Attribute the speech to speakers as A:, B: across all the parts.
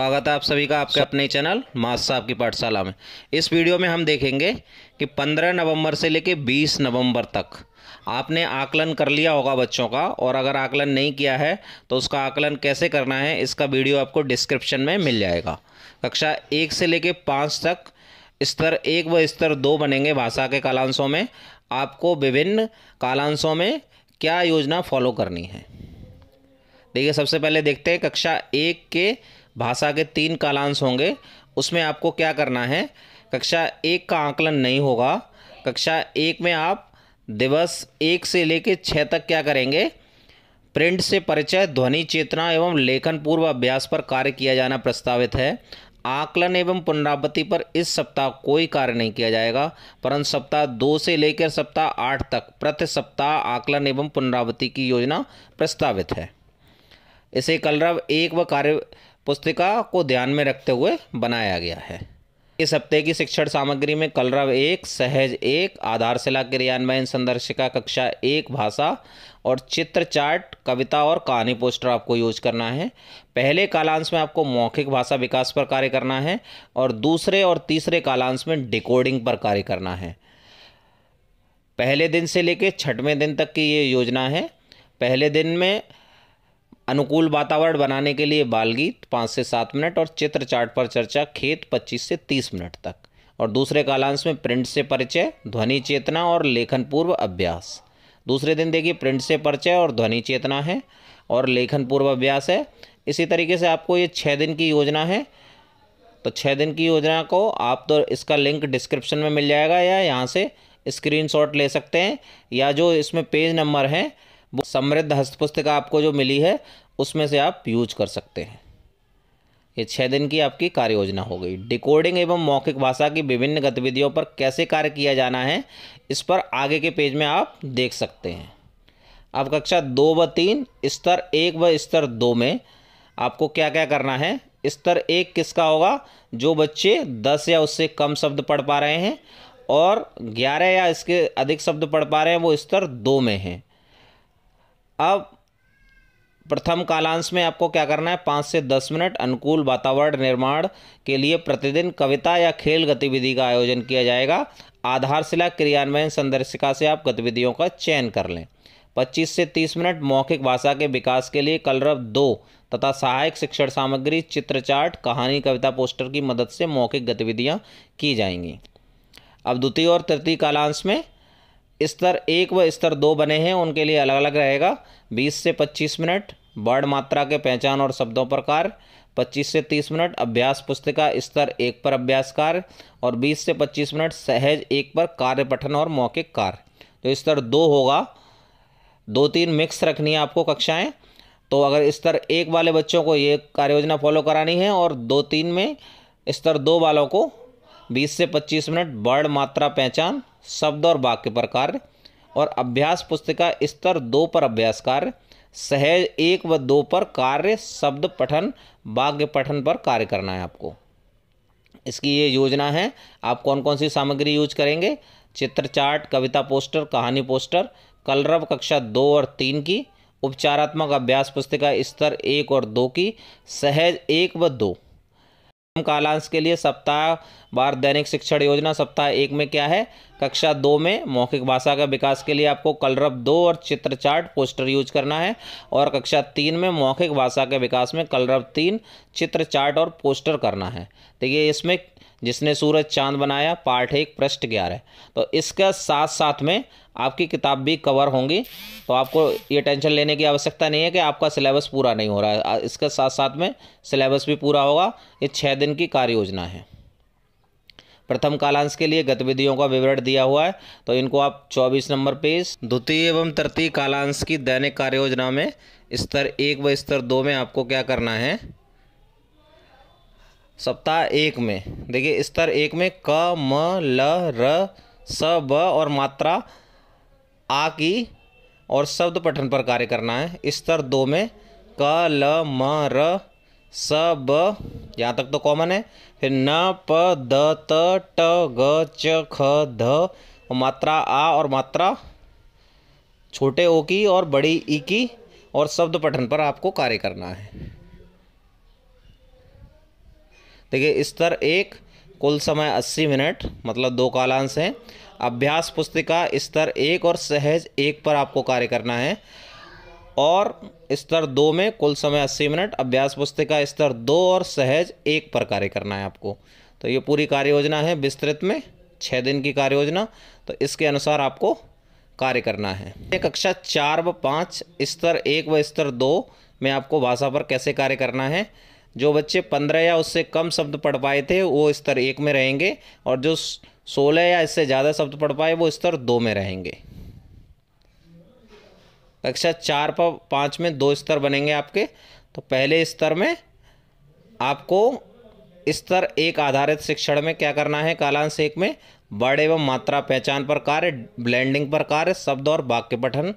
A: स्वागत है आप सभी का आपके अपने चैनल मास साहब की पाठशाला में इस वीडियो में हम देखेंगे कि 15 नवंबर से लेके 20 नवंबर तक आपने आकलन कर लिया होगा बच्चों का और अगर आकलन नहीं किया है तो उसका आकलन कैसे करना है इसका वीडियो आपको डिस्क्रिप्शन में मिल जाएगा कक्षा एक से लेके पाँच तक स्तर एक व स्तर दो बनेंगे भाषा के कालांशों में आपको विभिन्न कालांशों में क्या योजना फॉलो करनी है देखिए सबसे पहले देखते हैं कक्षा एक के भाषा के तीन कालांश होंगे उसमें आपको क्या करना है कक्षा एक का आकलन नहीं होगा कक्षा एक में आप दिवस एक से लेकर छः तक क्या करेंगे प्रिंट से परिचय ध्वनि चेतना एवं लेखन पूर्व अभ्यास पर कार्य किया जाना प्रस्तावित है आकलन एवं पुनरावृत्ति पर इस सप्ताह कोई कार्य नहीं किया जाएगा परंतु सप्ताह दो से लेकर सप्ताह आठ तक प्रति सप्ताह आकलन एवं पुनरावृत्ति की योजना प्रस्तावित है इसे कलरव एक व कार्य पुस्तिका को ध्यान में रखते हुए बनाया गया है इस हफ्ते की शिक्षण सामग्री में कलरव एक सहज एक आधारशिला क्रियान्वयन संदर्शिका कक्षा एक भाषा और चित्र चार्ट कविता और कहानी पोस्टर आपको यूज करना है पहले कालांश में आपको मौखिक भाषा विकास पर कार्य करना है और दूसरे और तीसरे कालांश में डिकोडिंग पर कार्य करना है पहले दिन से लेकर छठवें दिन तक की ये योजना है पहले दिन में अनुकूल वातावरण बनाने के लिए बालगीत पाँच से सात मिनट और चित्र चार्ट पर चर्चा खेत पच्चीस से तीस मिनट तक और दूसरे कालांश में प्रिंट से परिचय ध्वनि चेतना और लेखन पूर्व अभ्यास दूसरे दिन देखिए प्रिंट से परिचय और ध्वनि चेतना है और लेखन पूर्व अभ्यास है इसी तरीके से आपको ये छः दिन की योजना है तो छः दिन की योजना को आप तो इसका लिंक डिस्क्रिप्शन में मिल जाएगा या यहाँ से स्क्रीनशॉट ले सकते हैं या जो इसमें पेज नंबर हैं समृद्ध हस्तपुस्तिका आपको जो मिली है उसमें से आप यूज कर सकते हैं ये छः दिन की आपकी कार्य योजना हो गई डिकोडिंग एवं मौखिक भाषा की विभिन्न गतिविधियों पर कैसे कार्य किया जाना है इस पर आगे के पेज में आप देख सकते हैं अब कक्षा दो व तीन स्तर एक व स्तर दो में आपको क्या क्या करना है स्तर एक किसका होगा जो बच्चे दस या उससे कम शब्द पढ़ पा रहे हैं और ग्यारह या इसके अधिक शब्द पढ़ पा रहे हैं वो स्तर दो में हैं अब प्रथम कालांश में आपको क्या करना है पाँच से दस मिनट अनुकूल वातावरण निर्माण के लिए प्रतिदिन कविता या खेल गतिविधि का आयोजन किया जाएगा आधारशिला क्रियान्वयन संदर्शिका से आप गतिविधियों का चयन कर लें 25 से 30 मिनट मौखिक भाषा के विकास के लिए कलरव दो तथा सहायक शिक्षण सामग्री चित्र चार्ट कहानी कविता पोस्टर की मदद से मौखिक गतिविधियाँ की जाएंगी अब द्वितीय और तृतीय कालांश में स्तर एक व स्तर दो बने हैं उनके लिए अलग अलग रहेगा बीस से पच्चीस मिनट वर्ड मात्रा के पहचान और शब्दों पर कार्य पच्चीस से तीस मिनट अभ्यास पुस्तिका स्तर एक पर अभ्यास कार्य और बीस से पच्चीस मिनट सहज एक पर कार्य पठन और मौखिक कार्य तो स्तर दो होगा दो तीन मिक्स रखनी है आपको कक्षाएं तो अगर स्तर एक वाले बच्चों को ये कार्य योजना फॉलो करानी है और दो तीन में स्तर दो वालों को बीस से पच्चीस मिनट वर्ण मात्रा पहचान शब्द और वाक्य पर कार्य और अभ्यास पुस्तिका स्तर दो पर अभ्यास कार्य सहज एक व दो पर कार्य शब्द पठन वाक्य पठन पर कार्य करना है आपको इसकी ये योजना है आप कौन कौन सी सामग्री यूज करेंगे चित्र चार्ट कविता पोस्टर कहानी पोस्टर कलरव कक्षा दो और तीन की उपचारात्मक अभ्यास पुस्तिका स्तर एक और दो की सहज एक व दो कालांश के लिए सप्ताह बार दैनिक शिक्षण योजना सप्ताह एक में क्या है कक्षा दो में मौखिक भाषा का विकास के लिए आपको कलरब दो और चित्र चार्ट पोस्टर यूज करना है और कक्षा तीन में मौखिक भाषा के विकास में कलरब तीन चित्र चार्ट और पोस्टर करना है देखिए इसमें जिसने सूरज चांद बनाया पाठ एक पृष्ठ ग्यारह तो इसका साथ साथ में आपकी किताब भी कवर होंगी तो आपको ये टेंशन लेने की आवश्यकता नहीं है कि आपका सिलेबस पूरा नहीं हो रहा है इसके साथ साथ में सिलेबस भी पूरा होगा ये छः दिन की कार्य योजना है प्रथम कालांश के लिए गतिविधियों का विवरण दिया हुआ है तो इनको आप 24 नंबर पेज द्वितीय एवं तृतीय कालांश की दैनिक कार्य योजना में स्तर एक व स्तर दो में आपको क्या करना है सप्ताह एक में देखिए स्तर एक में क म ल र स ब और मात्रा आ की और शब्द पठन पर कार्य करना है स्तर दो में क ल म र स ब यहाँ तक तो कॉमन है फिर न प द त ट ग च ख ध और मात्रा आ और मात्रा छोटे ओ की और बड़ी ई की और शब्द पठन पर आपको कार्य करना है देखिए स्तर एक कुल समय 80 मिनट मतलब दो कालांश हैं अभ्यास पुस्तिका स्तर एक और सहज एक पर आपको कार्य करना है और स्तर दो में कुल समय 80 मिनट अभ्यास पुस्तिका स्तर दो और सहज एक पर कार्य करना है आपको तो ये पूरी कार्य योजना है विस्तृत में छः दिन की कार्य योजना तो इसके अनुसार आपको कार्य करना है कक्षा चार व पाँच स्तर एक व स्तर दो में आपको भाषा पर कैसे कार्य करना है जो बच्चे पंद्रह या उससे कम शब्द पढ़ पाए थे वो स्तर एक में रहेंगे और जो सोलह या इससे ज़्यादा शब्द पढ़ पाए वो स्तर दो में रहेंगे कक्षा चार पर पाँच में दो स्तर बनेंगे आपके तो पहले स्तर में आपको स्तर एक आधारित शिक्षण में क्या करना है कालांश एक में बड़े एवं मात्रा पहचान पर कार्य ब्लेंडिंग पर कार्य शब्द और वाक्य पठन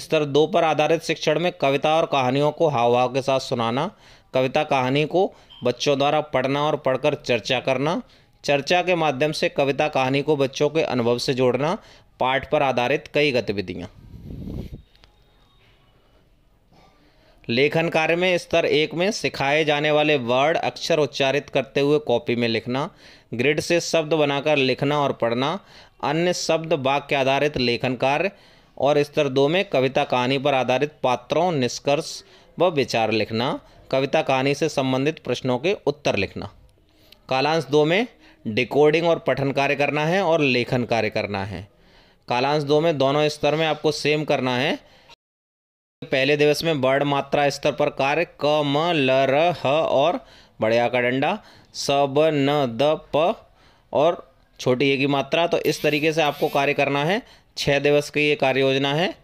A: स्तर दो पर आधारित शिक्षण में कविता और कहानियों को हाव भाव के साथ सुनाना कविता कहानी को बच्चों द्वारा पढ़ना और पढ़कर चर्चा करना चर्चा के माध्यम से कविता कहानी को बच्चों के अनुभव से जोड़ना पाठ पर आधारित कई गतिविधियाँ लेखन कार्य में स्तर एक में सिखाए जाने वाले वर्ड अक्षर उच्चारित करते हुए कॉपी में लिखना ग्रिड से शब्द बनाकर लिखना और पढ़ना अन्य शब्द वाक्य आधारित लेखन कार्य और स्तर दो में कविता कहानी पर आधारित पात्रों निष्कर्ष व विचार लिखना कविता कहानी से संबंधित प्रश्नों के उत्तर लिखना कालांश दो में डिकोडिंग और पठन कार्य करना है और लेखन कार्य करना है कालांश दो में दोनों स्तर में आपको सेम करना है पहले दिवस में बर्ड मात्रा स्तर पर कार्य क म ल र ह और बड़े आ का डंडा स ब न द प और छोटी ए की मात्रा तो इस तरीके से आपको कार्य करना है छः दिवस की ये कार्य योजना है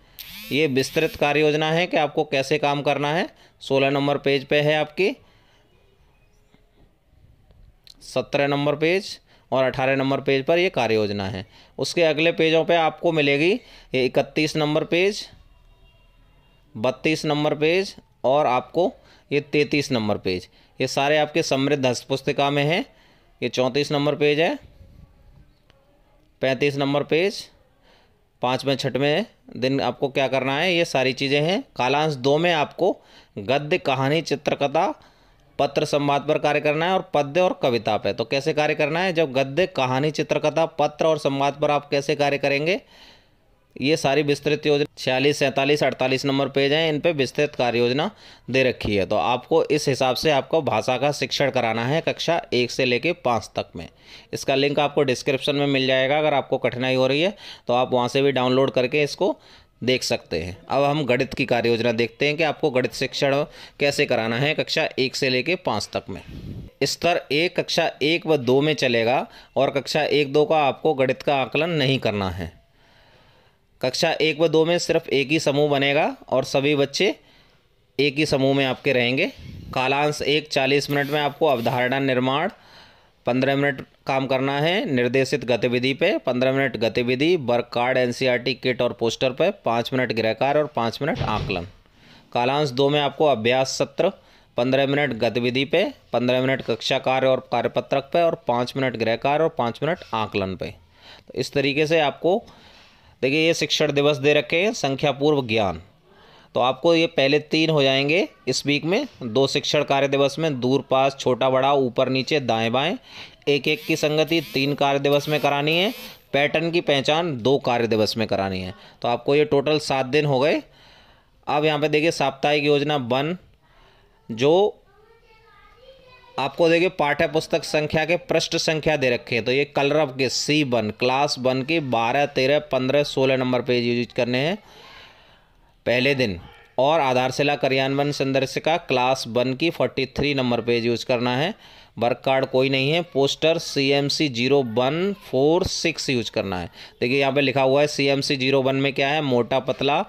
A: ये विस्तृत कार्य योजना है कि आपको कैसे काम करना है सोलह नंबर पेज पे है आपकी सत्रह नंबर पेज और अठारह नंबर पेज पर ये कार्य योजना है उसके अगले पेजों पे आपको मिलेगी ये इकतीस नंबर पेज बत्तीस नंबर पेज और आपको ये तैंतीस नंबर पेज ये सारे आपके समृद्ध हस्तपुस्तिका में हैं ये चौंतीस नंबर पेज है पैंतीस नंबर पेज पाँचवें छठवें दिन आपको क्या करना है ये सारी चीज़ें हैं कालांश दो में आपको गद्य कहानी चित्रकथा पत्र संवाद पर कार्य करना है और पद्य और कविता पर तो कैसे कार्य करना है जब गद्य कहानी चित्रकथा पत्र और संवाद पर आप कैसे कार्य करेंगे ये सारी विस्तृत योजना छियालीस सैंतालीस अड़तालीस नंबर पेज हैं इन पे विस्तृत कार्य योजना दे रखी है तो आपको इस हिसाब से आपको भाषा का शिक्षण कराना है कक्षा एक से लेके पाँच तक में इसका लिंक आपको डिस्क्रिप्शन में मिल जाएगा अगर आपको कठिनाई हो रही है तो आप वहाँ से भी डाउनलोड करके इसको देख सकते हैं अब हम गणित की कार्य योजना देखते हैं कि आपको गणित शिक्षण कैसे कराना है कक्षा एक से लेके पाँच तक में स्तर एक कक्षा एक व दो में चलेगा और कक्षा एक दो का आपको गणित का आकलन नहीं करना है कक्षा एक व दो में सिर्फ एक ही समूह बनेगा और सभी बच्चे एक ही समूह में आपके रहेंगे कालांश एक चालीस मिनट में आपको अवधारणा निर्माण पंद्रह मिनट काम करना है निर्देशित गतिविधि पे पंद्रह मिनट गतिविधि वर्क कार्ड एनसीईआरटी किट और पोस्टर पे पाँच मिनट गृहकार और पाँच मिनट आकलन कालांश दो में आपको अभ्यास सत्र पंद्रह मिनट गतिविधि पे पंद्रह मिनट कक्षा कार्य और कार्यपत्रक पे और पाँच मिनट गृहकार और पाँच मिनट आकलन पे तो इस तरीके से आपको देखिए ये शिक्षण दिवस दे रखे हैं संख्या पूर्व ज्ञान तो आपको ये पहले तीन हो जाएंगे इस वीक में दो शिक्षण कार्य दिवस में दूर पास छोटा बड़ा ऊपर नीचे दाएं बाएं एक एक की संगति तीन कार्य दिवस में करानी है पैटर्न की पहचान दो कार्य दिवस में करानी है तो आपको ये टोटल सात दिन हो गए अब यहाँ पे देखिए साप्ताहिक योजना वन जो आपको देखिए पाठ्य पुस्तक संख्या के पृष्ठ संख्या दे रखे हैं तो ये कलरव के सी वन क्लास वन के बारह तेरह पंद्रह सोलह नंबर पेज यूज करने हैं पहले दिन और आधारशिला क्रियान्वयन संदर्श का क्लास वन की forty three number page use करना है वर्क कार्ड कोई नहीं है poster C M C zero one four six use करना है देखिए यहाँ पे लिखा हुआ है C M C zero one में क्या है मोटा पतला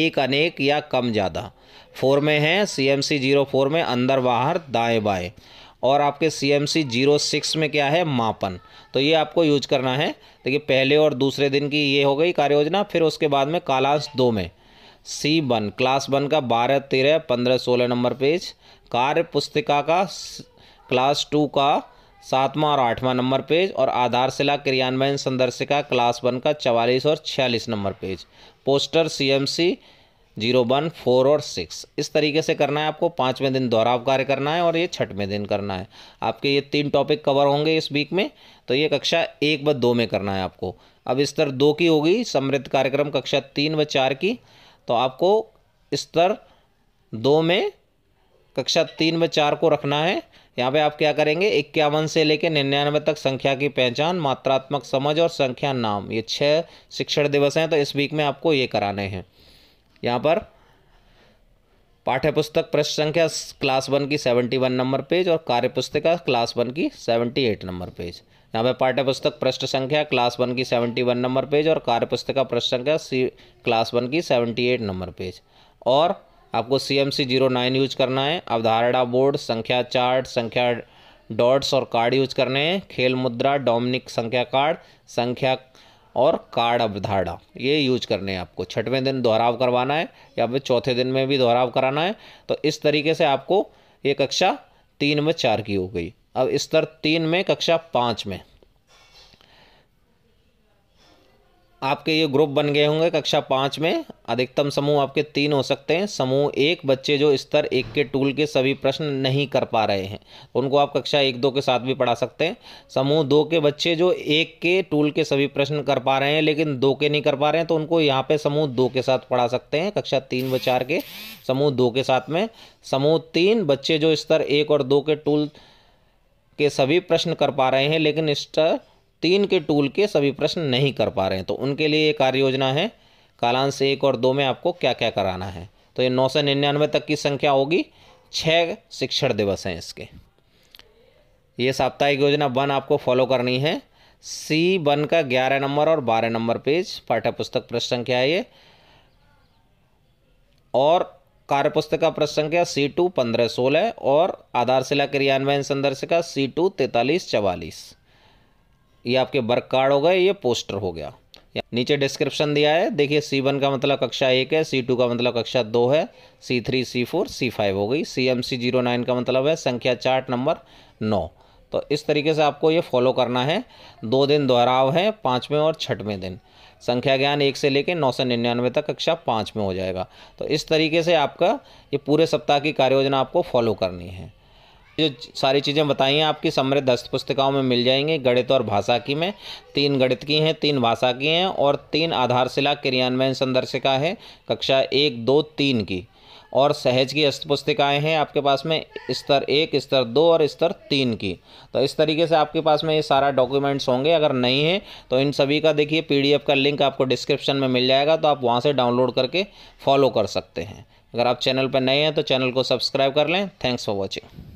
A: एक अनेक या कम ज़्यादा फोर में है C M C zero four में अंदर बाहर दाएँ बाएँ और आपके C M C zero six में क्या है मापन तो ये आपको यूज करना है देखिए पहले और दूसरे दिन की ये हो गई कार्य योजना फिर उसके बाद में कालांश दो में सी वन क्लास वन का बारह तेरह पंद्रह सोलह नंबर पेज कार्य पुस्तिका का क्लास टू का सातवां और आठवां नंबर पेज और आधारशिला क्रियान्वयन संदर्शिका क्लास वन का चवालीस और छियालीस number page poster C zero one four और सिक्स इस तरीके से करना है आपको पाँचवें दिन दोहराव कार्य करना है और ये छठवें दिन करना है आपके ये तीन टॉपिक कवर होंगे इस वीक में तो ये कक्षा एक व दो में करना है आपको अब स्तर दो की होगी समृद्ध कार्यक्रम कक्षा तीन व चार की तो आपको स्तर दो में कक्षा तीन व चार को रखना है यहाँ पे आप क्या करेंगे इक्यावन से लेकर निन्यानवे तक संख्या की पहचान मात्रात्मक समझ और संख्या नाम ये छः शिक्षण दिवस हैं तो इस वीक में आपको ये कराने हैं यहाँ पर पाठ्यपुस्तक प्रश्न संख्या क्लास वन की सेवेंटी वन नंबर पेज और कार्यपुस्तिका क्लास वन की सेवेंटी एट नंबर पेज यहाँ पर पाठ्यपुस्तक प्रश्न संख्या क्लास वन की सेवेंटी वन नंबर पेज और कार्यपुस्तिका प्रश्न संख्या सी क्लास वन की सेवेंटी एट नंबर पेज और आपको C M C zero nine use करना है अवधारणा बोर्ड संख्या चार्ट संख्या डॉट्स और कार्ड यूज करने हैं खेल मुद्रा डोमिनिक संख्या कार्ड संख्या और कार्ड अवधारणा ये यूज करने हैं आपको छठवें दिन दोहराव करवाना है या फिर चौथे दिन में भी दोहराव कराना है तो इस तरीके से आपको ये कक्षा तीन में चार की हो गई अब स्तर तीन में कक्षा पाँच में आपके ये ग्रुप बन गए होंगे कक्षा पाँच में अधिकतम समूह आपके तीन हो सकते हैं समूह एक बच्चे जो स्तर एक के टूल के सभी प्रश्न नहीं कर पा रहे हैं उनको आप कक्षा एक दो के साथ भी पढ़ा सकते हैं समूह दो के बच्चे जो एक के टूल के सभी प्रश्न कर पा रहे हैं लेकिन दो के नहीं कर पा रहे हैं तो उनको यहाँ पे समूह दो के साथ पढ़ा सकते हैं कक्षा तीन व चार के समूह दो के साथ में समूह तीन बच्चे जो स्तर एक और दो के टूल के सभी प्रश्न कर पा रहे हैं लेकिन स्तर तीन के टूल के सभी प्रश्न नहीं कर पा रहे हैं तो उनके लिए ये कार्य योजना है कालांश एक और दो में आपको क्या क्या कराना है तो ये नौ सौ निन्यानवे तक की संख्या होगी छः शिक्षण दिवस हैं इसके ये साप्ताहिक योजना वन आपको फॉलो करनी है सी वन का ग्यारह नंबर और बारह नंबर पेज पाठ्य पुस्तक प्रश्न संख्या है ये और कार्यपुस्तक का प्रश्न संख्या सी टू पंद्रह सोलह और आधारशिला क्रियान्वयन संदर्श का सी टू तैतालीस चवालीस ये आपके वर्क कार्ड हो गए ये पोस्टर हो गया नीचे डिस्क्रिप्शन दिया है देखिए सी वन का मतलब कक्षा एक है सी टू का मतलब कक्षा दो है C three C four C five हो गई C M C zero nine का मतलब है संख्या चार्ट नंबर नौ तो इस तरीके से आपको ये फॉलो करना है दो दिन दोहराव है पाँचवें और छठवें दिन संख्या ज्ञान एक से लेकर नौ सौ निन्यानवे तक कक्षा पाँच में हो जाएगा तो इस तरीके से आपका ये पूरे सप्ताह की कार्य योजना आपको फॉलो करनी है जो सारी चीज़ें बताई हैं आपकी समृद्ध हस्त पुस्तिकाओं में मिल जाएंगी गणित और भाषा की में तीन गणित की हैं तीन भाषा की हैं और तीन आधारशिला क्रियान्वयन संदर्शिका है कक्षा एक दो तीन की और सहज की हस्त पुस्तिकाएँ हैं आपके पास में स्तर एक स्तर दो और स्तर तीन की तो इस तरीके से आपके पास में ये सारा डॉक्यूमेंट्स होंगे अगर नहीं है तो इन सभी का देखिए पीडीएफ का लिंक आपको डिस्क्रिप्शन में मिल जाएगा तो आप वहाँ से डाउनलोड करके फॉलो कर सकते हैं अगर आप चैनल पर नए हैं तो चैनल को सब्सक्राइब कर लें थैंक्स फॉर वॉचिंग